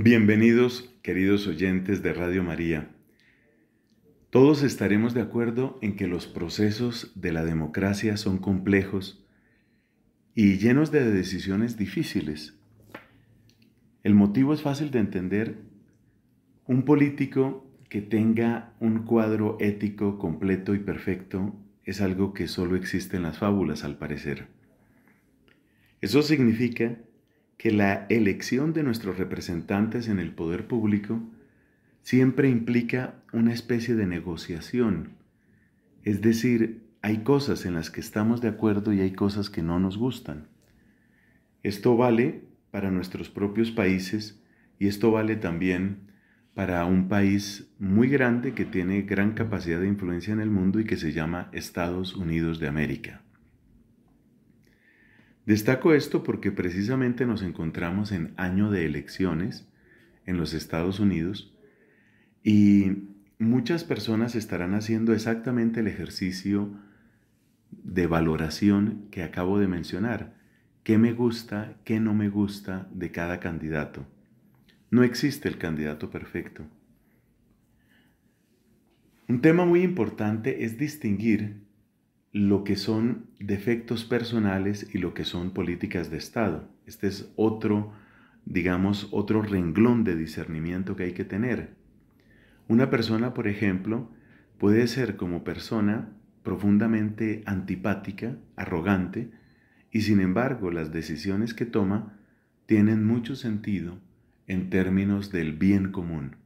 Bienvenidos, queridos oyentes de Radio María. Todos estaremos de acuerdo en que los procesos de la democracia son complejos y llenos de decisiones difíciles. El motivo es fácil de entender. Un político que tenga un cuadro ético completo y perfecto es algo que solo existe en las fábulas, al parecer. Eso significa que la elección de nuestros representantes en el poder público siempre implica una especie de negociación. Es decir, hay cosas en las que estamos de acuerdo y hay cosas que no nos gustan. Esto vale para nuestros propios países y esto vale también para un país muy grande que tiene gran capacidad de influencia en el mundo y que se llama Estados Unidos de América. Destaco esto porque precisamente nos encontramos en año de elecciones en los Estados Unidos y muchas personas estarán haciendo exactamente el ejercicio de valoración que acabo de mencionar. ¿Qué me gusta, qué no me gusta de cada candidato? No existe el candidato perfecto. Un tema muy importante es distinguir lo que son defectos personales y lo que son políticas de Estado. Este es otro, digamos, otro renglón de discernimiento que hay que tener. Una persona, por ejemplo, puede ser como persona profundamente antipática, arrogante, y sin embargo las decisiones que toma tienen mucho sentido en términos del bien común.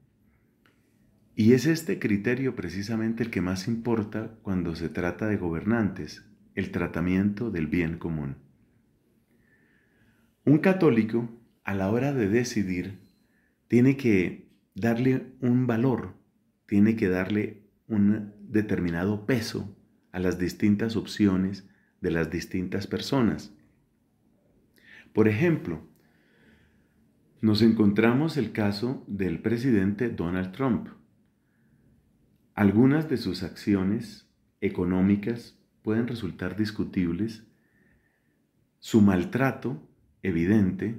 Y es este criterio precisamente el que más importa cuando se trata de gobernantes, el tratamiento del bien común. Un católico, a la hora de decidir, tiene que darle un valor, tiene que darle un determinado peso a las distintas opciones de las distintas personas. Por ejemplo, nos encontramos el caso del presidente Donald Trump algunas de sus acciones económicas pueden resultar discutibles. Su maltrato evidente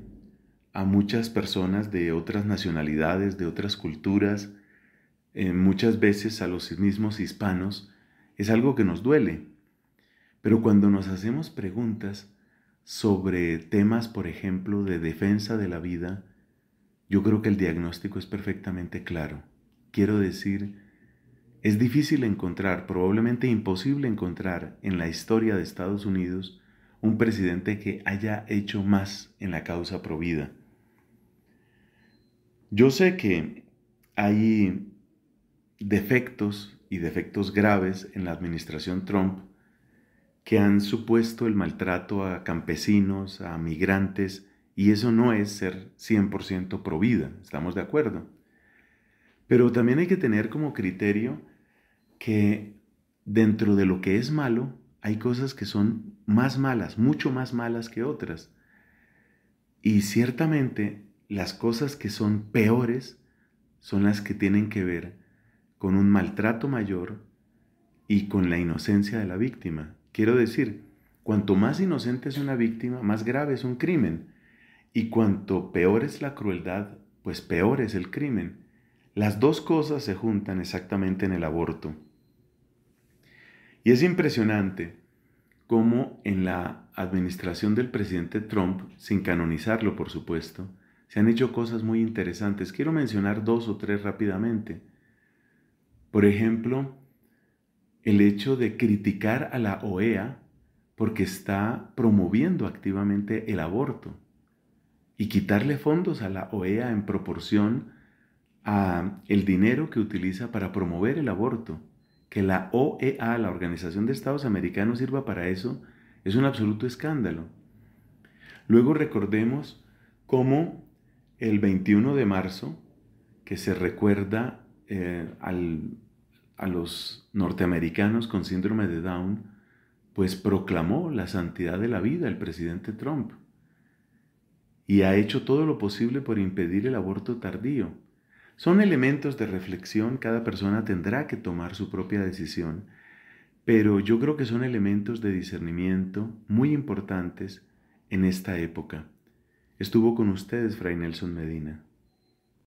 a muchas personas de otras nacionalidades, de otras culturas, eh, muchas veces a los mismos hispanos, es algo que nos duele. Pero cuando nos hacemos preguntas sobre temas, por ejemplo, de defensa de la vida, yo creo que el diagnóstico es perfectamente claro. Quiero decir, es difícil encontrar, probablemente imposible encontrar en la historia de Estados Unidos un presidente que haya hecho más en la causa provida. Yo sé que hay defectos y defectos graves en la administración Trump que han supuesto el maltrato a campesinos, a migrantes, y eso no es ser 100% provida, estamos de acuerdo. Pero también hay que tener como criterio que dentro de lo que es malo hay cosas que son más malas, mucho más malas que otras. Y ciertamente las cosas que son peores son las que tienen que ver con un maltrato mayor y con la inocencia de la víctima. Quiero decir, cuanto más inocente es una víctima, más grave es un crimen. Y cuanto peor es la crueldad, pues peor es el crimen. Las dos cosas se juntan exactamente en el aborto. Y es impresionante cómo en la administración del presidente Trump, sin canonizarlo por supuesto, se han hecho cosas muy interesantes. Quiero mencionar dos o tres rápidamente. Por ejemplo, el hecho de criticar a la OEA porque está promoviendo activamente el aborto y quitarle fondos a la OEA en proporción a el dinero que utiliza para promover el aborto que la OEA, la Organización de Estados Americanos, sirva para eso, es un absoluto escándalo. Luego recordemos cómo el 21 de marzo, que se recuerda eh, a los norteamericanos con síndrome de Down, pues proclamó la santidad de la vida el presidente Trump y ha hecho todo lo posible por impedir el aborto tardío. Son elementos de reflexión, cada persona tendrá que tomar su propia decisión, pero yo creo que son elementos de discernimiento muy importantes en esta época. Estuvo con ustedes Fray Nelson Medina.